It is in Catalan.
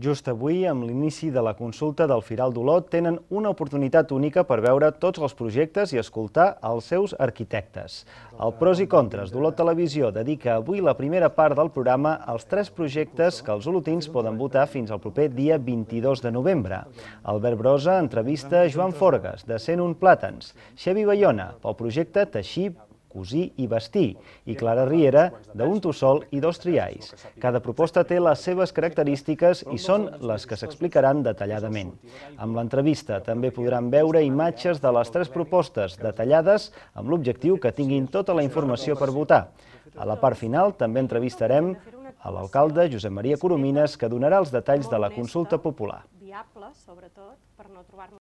Just avui, amb l'inici de la consulta del Firal d'Olot, tenen una oportunitat única per veure tots els projectes i escoltar els seus arquitectes. El Pros i Contres d'Olot Televisió dedica avui la primera part del programa als tres projectes que els olotins poden votar fins al proper dia 22 de novembre. Albert Brosa entrevista Joan Forgas, de 101 Plàtans, Xevi Bayona, pel projecte Teixir cosir i vestir, i Clara Riera, d'un tossol i dos triais. Cada proposta té les seves característiques i són les que s'explicaran detalladament. Amb l'entrevista també podran veure imatges de les tres propostes detallades amb l'objectiu que tinguin tota la informació per votar. A la part final també entrevistarem a l'alcalde Josep Maria Coromines, que donarà els detalls de la consulta popular. Viable, sobretot, per no trobar